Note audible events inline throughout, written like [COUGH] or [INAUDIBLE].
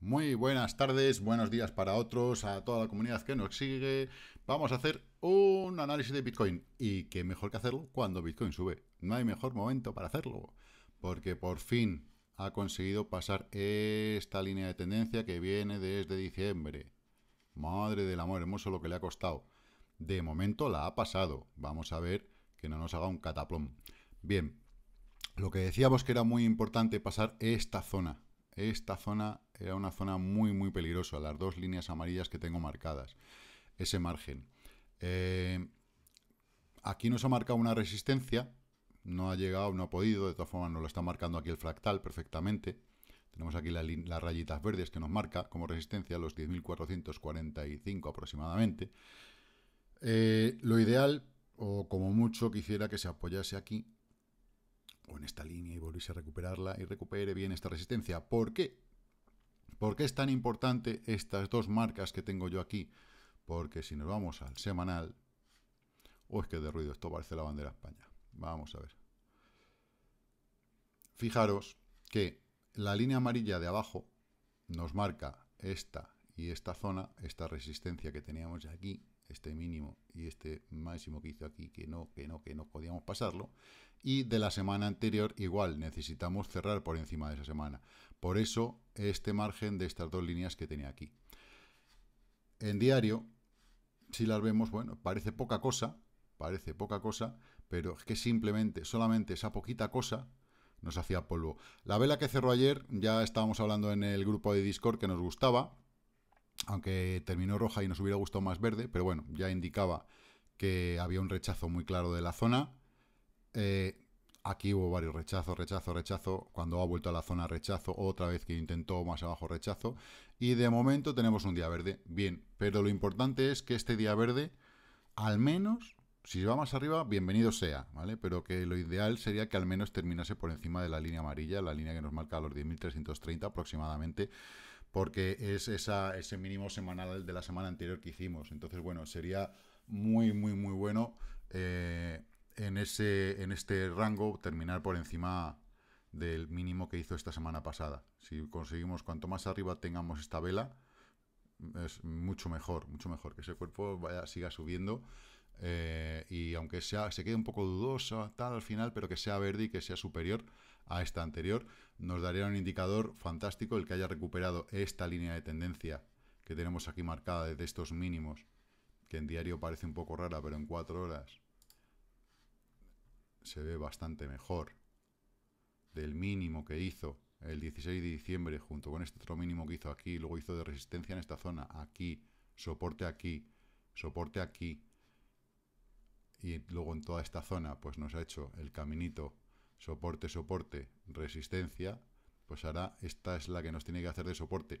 Muy buenas tardes, buenos días para otros, a toda la comunidad que nos sigue. Vamos a hacer un análisis de Bitcoin. Y qué mejor que hacerlo cuando Bitcoin sube. No hay mejor momento para hacerlo. Porque por fin ha conseguido pasar esta línea de tendencia que viene desde diciembre. Madre del amor hermoso lo que le ha costado. De momento la ha pasado. Vamos a ver que no nos haga un cataplón. Bien, lo que decíamos que era muy importante pasar esta zona esta zona era una zona muy, muy peligrosa, las dos líneas amarillas que tengo marcadas, ese margen. Eh, aquí nos ha marcado una resistencia, no ha llegado, no ha podido, de todas formas nos lo está marcando aquí el fractal perfectamente. Tenemos aquí las rayitas verdes que nos marca como resistencia los 10.445 aproximadamente. Eh, lo ideal, o como mucho, quisiera que se apoyase aquí o en esta línea y volviese a recuperarla y recupere bien esta resistencia. ¿Por qué? ¿Por qué es tan importante estas dos marcas que tengo yo aquí? Porque si nos vamos al semanal... o es que de ruido, esto parece la bandera España. Vamos a ver. Fijaros que la línea amarilla de abajo nos marca esta y esta zona, esta resistencia que teníamos aquí, este mínimo y este máximo que hizo aquí, que no, que no, que no podíamos pasarlo. Y de la semana anterior, igual, necesitamos cerrar por encima de esa semana. Por eso, este margen de estas dos líneas que tenía aquí. En diario, si las vemos, bueno, parece poca cosa, parece poca cosa, pero es que simplemente, solamente esa poquita cosa nos hacía polvo. La vela que cerró ayer, ya estábamos hablando en el grupo de Discord que nos gustaba, aunque terminó roja y nos hubiera gustado más verde, pero bueno, ya indicaba que había un rechazo muy claro de la zona. Eh, aquí hubo varios rechazos, rechazo, rechazo, cuando ha vuelto a la zona rechazo, otra vez que intentó más abajo rechazo, y de momento tenemos un día verde, bien, pero lo importante es que este día verde, al menos, si va más arriba, bienvenido sea, ¿vale? Pero que lo ideal sería que al menos terminase por encima de la línea amarilla, la línea que nos marca a los 10.330 aproximadamente, porque es ese mínimo semanal de la semana anterior que hicimos. Entonces, bueno, sería muy, muy, muy bueno eh, en, ese, este rango terminar por encima del mínimo que hizo esta semana pasada. Si conseguimos, cuanto más arriba tengamos esta vela, es mucho mejor, mucho mejor que ese cuerpo siga subiendo. Eh, y aunque se quede un poco dudosa, tal al final, pero que sea verde y que sea superior a esta anterior, nos daría un indicador fantástico el que haya recuperado esta línea de tendencia que tenemos aquí marcada desde estos mínimos, que en diario parece un poco rara, pero en cuatro horas se ve bastante mejor del mínimo que hizo el 16 de diciembre junto con este otro mínimo que hizo aquí, luego hizo de resistencia en esta zona, aquí, soporte aquí, soporte aquí, y luego en toda esta zona pues nos ha hecho el caminito soporte, soporte, resistencia, pues ahora esta es la que nos tiene que hacer de soporte.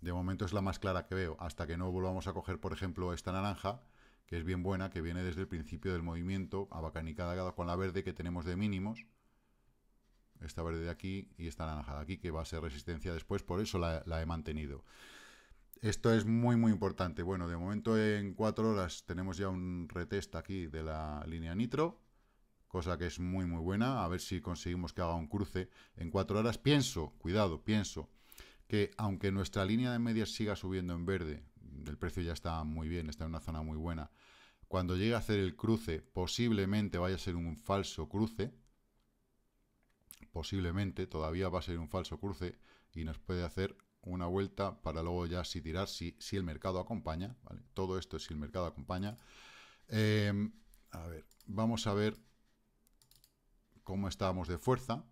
De momento es la más clara que veo, hasta que no volvamos a coger, por ejemplo, esta naranja, que es bien buena, que viene desde el principio del movimiento, abacanicada con la verde que tenemos de mínimos, esta verde de aquí y esta naranja de aquí, que va a ser resistencia después, por eso la, he mantenido. Esto es muy, muy importante. Bueno, de momento en cuatro horas tenemos ya un retest aquí de la línea nitro, cosa que es muy muy buena, a ver si conseguimos que haga un cruce en cuatro horas. Pienso, cuidado, pienso que aunque nuestra línea de medias siga subiendo en verde, el precio ya está muy bien, está en una zona muy buena, cuando llegue a hacer el cruce posiblemente vaya a ser un falso cruce, posiblemente todavía va a ser un falso cruce y nos puede hacer una vuelta para luego ya si tirar, si, el mercado acompaña, ¿vale? Todo esto es si el mercado acompaña. Eh, a ver, vamos a ver cómo estábamos de fuerza.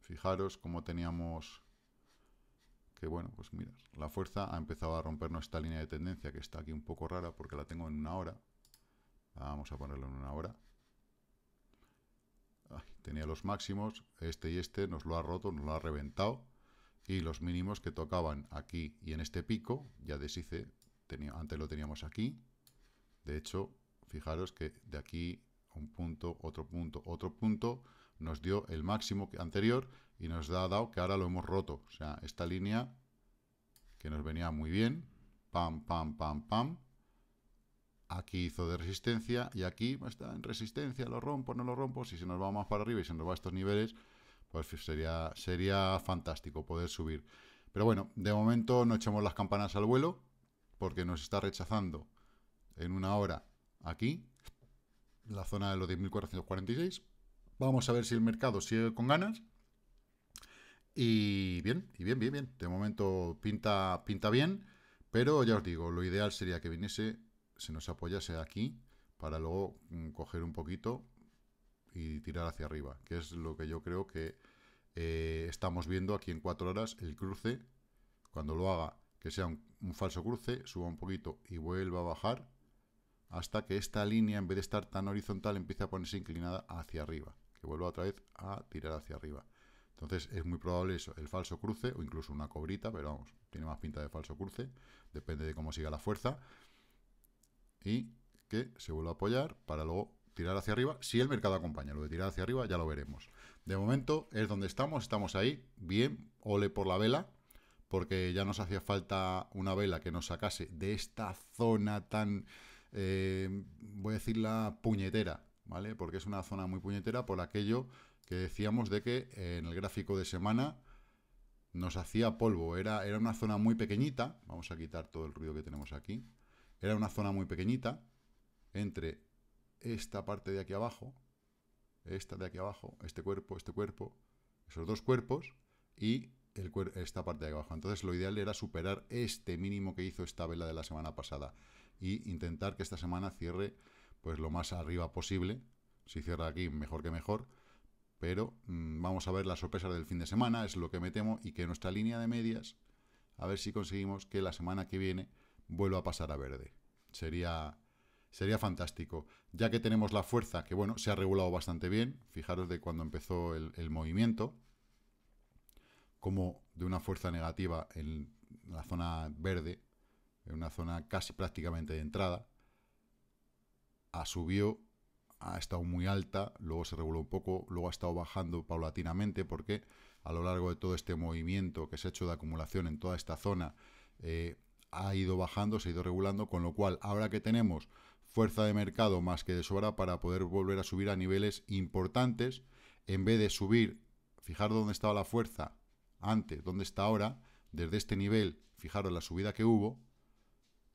Fijaros cómo teníamos que, bueno, pues mira, la fuerza ha empezado a rompernos esta línea de tendencia que está aquí un poco rara porque la tengo en una hora. Vamos a ponerlo en una hora. tenía los máximos, este y este, nos lo ha roto, nos lo ha reventado. Y los mínimos que tocaban aquí y en este pico, ya deshice, antes lo teníamos aquí. De hecho, fijaros que de aquí un punto, otro punto, otro punto, nos dio el máximo anterior y nos ha dado que ahora lo hemos roto. O sea, esta línea que nos venía muy bien, pam, pam, pam, pam, aquí hizo de resistencia y aquí está en resistencia, lo rompo, no lo rompo, si se nos va más para arriba y se nos va a estos niveles, pues sería, sería fantástico poder subir. Pero bueno, de momento no echamos las campanas al vuelo, porque nos está rechazando en una hora aquí, la zona de los 10.446. Vamos a ver si el mercado sigue con ganas. Y bien, y bien, bien, bien. De momento pinta, pinta bien, pero ya os digo, lo ideal sería que viniese, se nos apoyase aquí, para luego mm, coger un poquito y tirar hacia arriba, que es lo que yo creo que eh, estamos viendo aquí en cuatro horas, el cruce, cuando lo haga, que sea un falso cruce, suba un poquito y vuelva a bajar, hasta que esta línea, en vez de estar tan horizontal, empiece a ponerse inclinada hacia arriba, que vuelva otra vez a tirar hacia arriba. Entonces es muy probable eso, el falso cruce o incluso una cobrita, pero vamos, tiene más pinta de falso cruce, depende de cómo siga la fuerza, y que se vuelva a apoyar para luego tirar hacia arriba, si el mercado acompaña, lo de tirar hacia arriba ya lo veremos. De momento es donde estamos, estamos ahí, bien, ole por la vela, porque ya nos hacía falta una vela que nos sacase de esta zona tan eh, voy a decir la puñetera, ¿vale? Porque es una zona muy puñetera por aquello que decíamos de que eh, en el gráfico de semana nos hacía polvo. Era, era una zona muy pequeñita, vamos a quitar todo el ruido que tenemos aquí, era una zona muy pequeñita entre esta parte de aquí abajo, esta de aquí abajo, este cuerpo, este cuerpo, esos dos cuerpos y esta parte de abajo. Entonces lo ideal era superar este mínimo que hizo esta vela de la semana pasada y intentar que esta semana cierre pues lo más arriba posible. Si cierra aquí, mejor que mejor. Pero mm, vamos a ver las sorpresas del fin de semana, es lo que me temo, y que nuestra línea de medias, a ver si conseguimos que la semana que viene vuelva a pasar a verde. Sería, sería fantástico. Ya que tenemos la fuerza, que bueno, se ha regulado bastante bien. Fijaros de cuando empezó el movimiento. Como de una fuerza negativa en la zona verde en una zona casi prácticamente de entrada, ha subió, ha estado muy alta, luego se reguló un poco, luego ha estado bajando paulatinamente porque a lo largo de todo este movimiento que se ha hecho de acumulación en toda esta zona, eh, ha ido bajando, se ha ido regulando, con lo cual ahora que tenemos fuerza de mercado más que de sobra para poder volver a subir a niveles importantes, en vez de subir, fijar dónde estaba la fuerza antes, dónde está ahora, desde este nivel, fijaros la subida que hubo,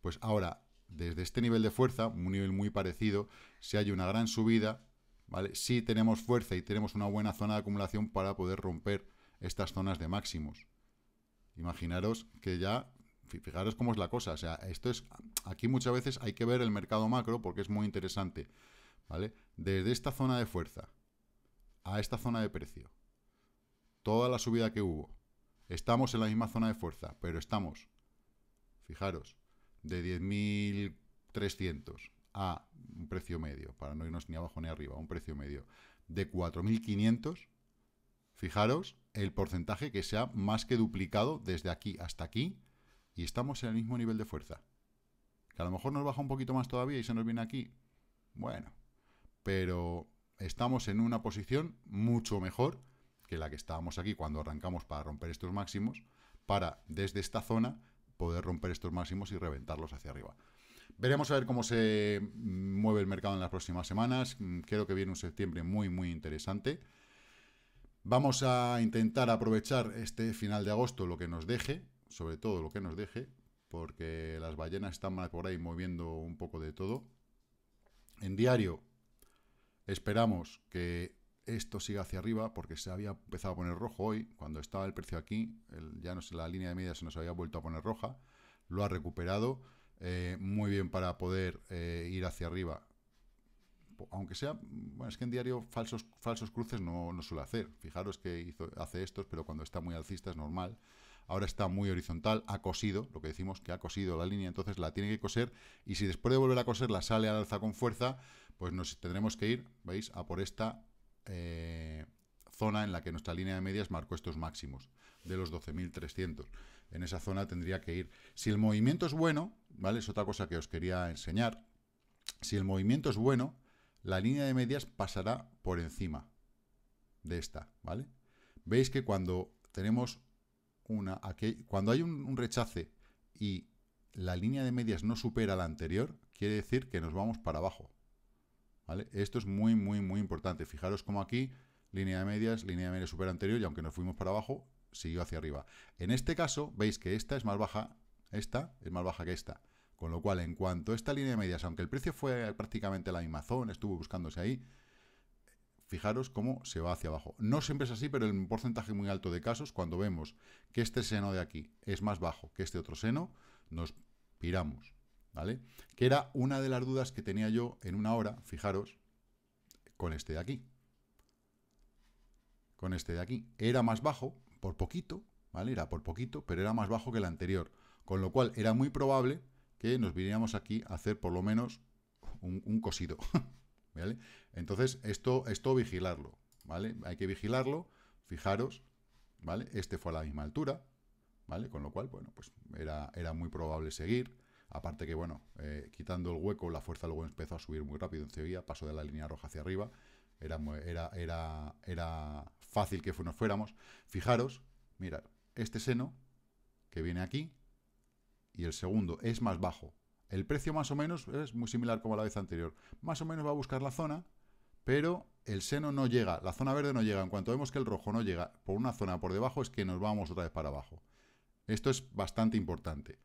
pues ahora, desde este nivel de fuerza, un nivel muy parecido, si hay una gran subida, ¿vale? si tenemos fuerza y tenemos una buena zona de acumulación para poder romper estas zonas de máximos. Imaginaros que ya, fijaros cómo es la cosa, o sea, esto es, aquí muchas veces hay que ver el mercado macro porque es muy interesante, ¿vale? Desde esta zona de fuerza a esta zona de precio, toda la subida que hubo, estamos en la misma zona de fuerza, pero estamos, fijaros, de 10.300 a un precio medio, para no irnos ni abajo ni arriba, un precio medio de 4.500, fijaros el porcentaje que se ha más que duplicado desde aquí hasta aquí y estamos en el mismo nivel de fuerza. Que a lo mejor nos baja un poquito más todavía y se nos viene aquí. Bueno, pero estamos en una posición mucho mejor que la que estábamos aquí cuando arrancamos para romper estos máximos, para desde esta zona poder romper estos máximos y reventarlos hacia arriba. Veremos a ver cómo se mm, mueve el mercado en las próximas semanas. Mm, creo que viene un septiembre muy, muy interesante. Vamos a intentar aprovechar este final de agosto lo que nos deje, sobre todo lo que nos deje, porque las ballenas están por ahí moviendo un poco de todo. En diario esperamos que esto sigue hacia arriba porque se había empezado a poner rojo hoy, cuando estaba el precio aquí, ya no sé, la línea de media se nos había vuelto a poner roja, lo ha recuperado, eh, muy bien para poder eh, ir hacia arriba. Aunque sea, bueno, es que en diario falsos, falsos cruces no, suele hacer. Fijaros que hizo, hace estos, pero cuando está muy alcista es normal. Ahora está muy horizontal, ha cosido, lo que decimos que ha cosido la línea, entonces la tiene que coser. Y si después de volver a coser la sale al alza con fuerza, pues nos tendremos que ir, ¿veis? A por esta eh, zona en la que nuestra línea de medias marcó estos máximos de los 12.300. En esa zona tendría que ir. Si el movimiento es bueno, ¿vale? Es otra cosa que os quería enseñar. Si el movimiento es bueno, la línea de medias pasará por encima de esta, ¿vale? Veis que cuando tenemos una... cuando hay un rechace y la línea de medias no supera la anterior, quiere decir que nos vamos para abajo. Esto es muy, muy, muy importante. Fijaros como aquí, línea de medias, línea de media super anterior, y aunque nos fuimos para abajo, siguió hacia arriba. En este caso, veis que esta es más baja, esta es más baja que esta. Con lo cual, en cuanto a esta línea de medias, aunque el precio fue prácticamente la misma zona, estuvo buscándose ahí, fijaros cómo se va hacia abajo. No siempre es así, pero en un porcentaje muy alto de casos, cuando vemos que este seno de aquí es más bajo que este otro seno, nos piramos. ¿vale? Que era una de las dudas que tenía yo en una hora, fijaros, con este de aquí. Con este de aquí. Era más bajo, por poquito, ¿vale? Era por poquito, pero era más bajo que el anterior. Con lo cual, era muy probable que nos viniéramos aquí a hacer por lo menos un, cosido, [LAUGHS] ¿vale? Entonces, esto, esto vigilarlo, ¿vale? Hay que vigilarlo, fijaros, ¿vale? Este fue a la misma altura, ¿vale? Con lo cual, bueno, pues era muy probable seguir. Aparte que, bueno, eh, quitando el hueco, la fuerza luego empezó a subir muy rápido en Sevilla, pasó de la línea roja hacia arriba, era, era, era, era fácil que nos fuéramos. Fijaros, mirad, este seno que viene aquí y el segundo es más bajo. El precio más o menos es muy similar como la vez anterior. Más o menos va a buscar la zona, pero el seno no llega, la zona verde no llega. En cuanto vemos que el rojo no llega por una zona por debajo, es que nos vamos otra vez para abajo. Esto es bastante importante.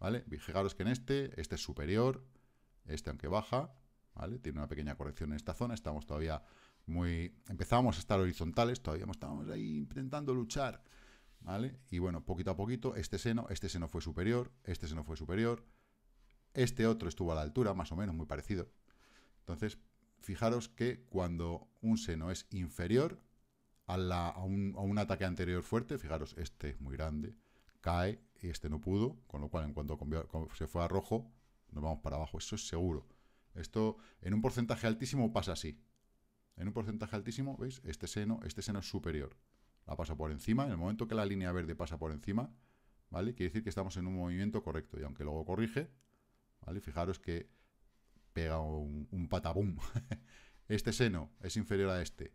¿vale? Fijaros que en este, este es superior, este aunque baja, ¿vale? Tiene una pequeña corrección en esta zona, estamos todavía muy... Empezábamos a estar horizontales, todavía estábamos ahí intentando luchar, ¿vale? Y bueno, poquito a poquito, este seno, este seno fue superior, este seno fue superior, este otro estuvo a la altura, más o menos, muy parecido. Entonces, fijaros que cuando un seno es inferior a, la, un, a un ataque anterior fuerte, fijaros, este es muy grande, cae y este no pudo, con lo cual en cuanto se fue a rojo, nos vamos para abajo, eso es seguro. Esto en un porcentaje altísimo pasa así. En un porcentaje altísimo, ¿veis? Este seno, este seno es superior. La pasa por encima, en el momento que la línea verde pasa por encima, ¿vale? Quiere decir que estamos en un movimiento correcto y aunque luego corrige, ¿vale? Fijaros que pega un, un patabum. [LAUGHS] este seno es inferior a este.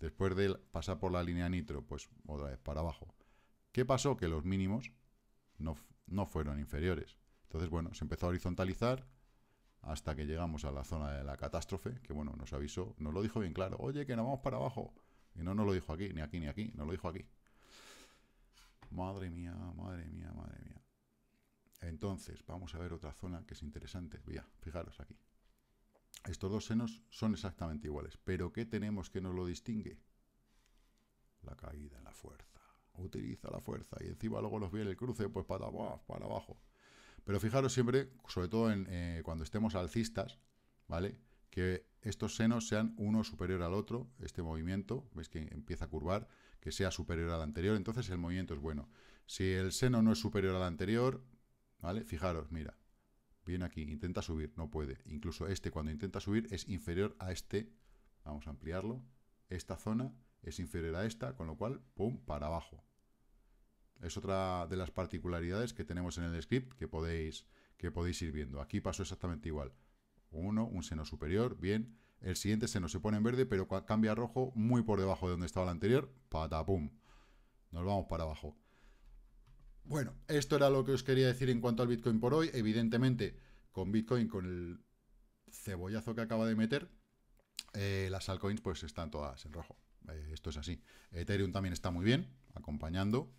Después de pasar por la línea nitro, pues otra vez para abajo. ¿Qué pasó? Que los mínimos no, no fueron inferiores. Entonces, bueno, se empezó a horizontalizar hasta que llegamos a la zona de la catástrofe, que bueno, nos avisó, nos lo dijo bien claro, oye, que nos vamos para abajo. Y no nos lo dijo aquí, ni aquí, ni aquí, no lo dijo aquí. Madre mía, madre mía, madre mía. Entonces, vamos a ver otra zona que es interesante. Mira, fijaros aquí. Estos dos senos son exactamente iguales, pero ¿qué tenemos que nos lo distingue? La caída, en la fuerza utiliza la fuerza. Y encima luego los viene el cruce, pues para, para abajo. Pero fijaros siempre, sobre todo en, eh, cuando estemos alcistas, ¿vale? Que estos senos sean uno superior al otro, este movimiento, veis que empieza a curvar, que sea superior al anterior, entonces el movimiento es bueno. Si el seno no es superior al anterior, ¿vale? Fijaros, mira, viene aquí, intenta subir, no puede. Incluso este cuando intenta subir es inferior a este, vamos a ampliarlo, esta zona es inferior a esta, con lo cual, pum, para abajo. Es otra de las particularidades que tenemos en el script que podéis, que podéis ir viendo. Aquí pasó exactamente igual. Uno, un seno superior, bien. El siguiente seno se pone en verde, pero cambia a rojo muy por debajo de donde estaba el anterior. pum! Nos vamos para abajo. Bueno, esto era lo que os quería decir en cuanto al Bitcoin por hoy. Evidentemente, con Bitcoin, con el cebollazo que acaba de meter, eh, las altcoins pues están todas en rojo. Eh, esto es así. Ethereum también está muy bien, acompañando,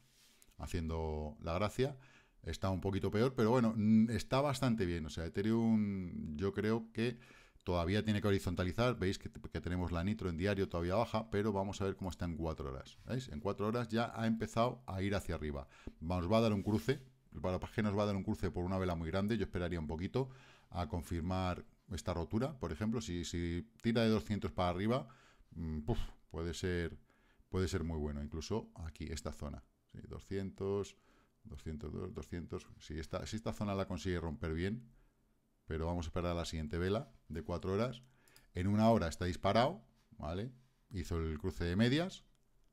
haciendo la gracia. Está un poquito peor, pero bueno, mm, está bastante bien. O sea, Ethereum yo creo que todavía tiene que horizontalizar. Veis que, tenemos la nitro en diario todavía baja, pero vamos a ver cómo está en 4 horas. ¿Veis? En 4 horas ya ha empezado a ir hacia arriba. Nos va a dar un cruce. Para página nos va a dar un cruce por una vela muy grande. Yo esperaría un poquito a confirmar esta rotura, por ejemplo. Si, si tira de 200 para arriba, Mm, puede ser puede ser muy bueno, incluso aquí, esta zona, 200, 200, si esta, si esta zona la consigue romper bien, pero vamos a esperar a la siguiente vela de 4 horas, en una hora está disparado, ¿vale? Hizo el cruce de medias,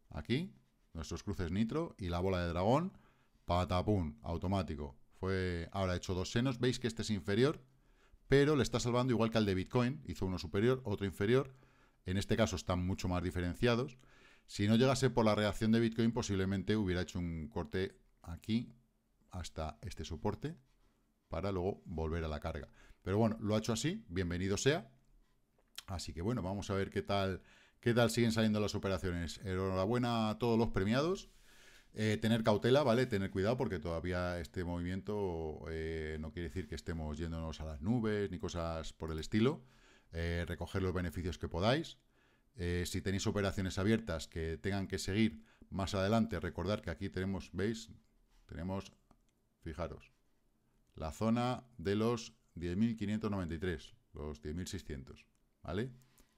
aquí, nuestros cruces nitro y la bola de dragón, patapum, automático, fue, ahora ha hecho dos senos, veis que este es inferior, pero le está salvando igual que al de Bitcoin, hizo uno superior, otro inferior, en este caso están mucho más diferenciados. Si no llegase por la reacción de Bitcoin, posiblemente hubiera hecho un corte aquí hasta este soporte para luego volver a la carga. Pero bueno, lo ha hecho así, bienvenido sea. Así que bueno, vamos a ver qué tal, qué tal siguen saliendo las operaciones. Enhorabuena a todos los premiados. Eh, tener cautela, ¿vale? Tener cuidado porque todavía este movimiento eh, no quiere decir que estemos yéndonos a las nubes ni cosas por el estilo. Eh, recoger los beneficios que podáis. Eh, si tenéis operaciones abiertas que tengan que seguir más adelante, recordad que aquí tenemos, ¿veis? Tenemos, fijaros, la zona de los 10.593, los 10.600, ¿vale?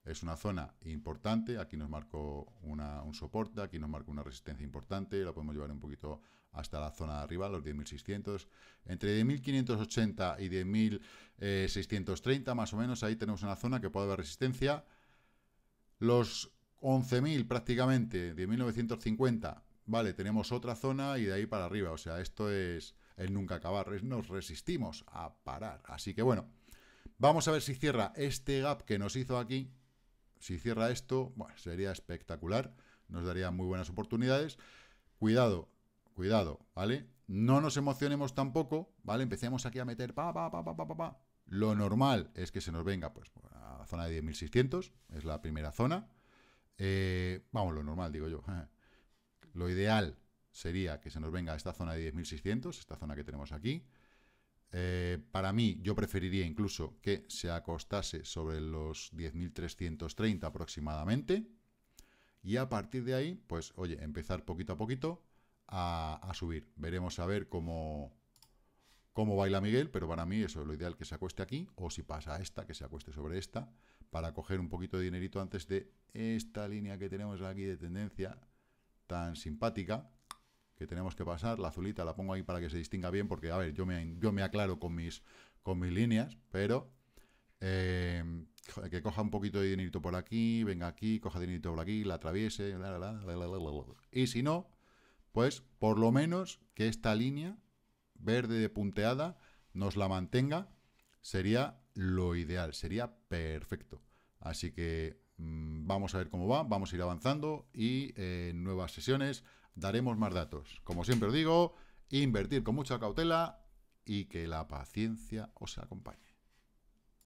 Es una zona importante, aquí nos marcó un soporte, aquí nos marcó una resistencia importante, la podemos llevar un poquito hasta la zona de arriba, los 10.600. Entre 10.580 y 10.630 más o menos, ahí tenemos una zona que puede haber resistencia. Los 11.000 prácticamente, 10.950, vale, tenemos otra zona y de ahí para arriba. O sea, esto es el nunca acabar, nos resistimos a parar. Así que bueno, vamos a ver si cierra este gap que nos hizo aquí. Si cierra esto, sería espectacular, nos daría muy buenas oportunidades. Cuidado, Cuidado, ¿vale? No nos emocionemos tampoco, ¿vale? Empecemos aquí a meter pa, pa, pa, pa, pa, pa, pa. Lo normal es que se nos venga, pues, a la zona de 10.600, es la primera zona. Eh, vamos, lo normal, digo yo. [LAUGHS] lo ideal sería que se nos venga a esta zona de 10.600, esta zona que tenemos aquí. Eh, para mí, yo preferiría incluso que se acostase sobre los 10.330 aproximadamente. Y a partir de ahí, pues, oye, empezar poquito a poquito a, subir. Veremos a ver cómo, cómo baila Miguel, pero para mí eso es lo ideal que se acueste aquí, o si pasa a esta, que se acueste sobre esta, para coger un poquito de dinerito antes de esta línea que tenemos aquí de tendencia tan simpática, que tenemos que pasar, la azulita la pongo ahí para que se distinga bien, porque a ver, yo me, yo me aclaro con mis, con mis líneas, pero que coja un poquito de dinerito por aquí, venga aquí, coja dinerito por aquí, la atraviese, y si no pues por lo menos que esta línea verde de punteada nos la mantenga, sería lo ideal, sería perfecto. Así que mm, vamos a ver cómo va, vamos a ir avanzando y en eh, nuevas sesiones daremos más datos. Como siempre os digo, invertir con mucha cautela y que la paciencia os acompañe.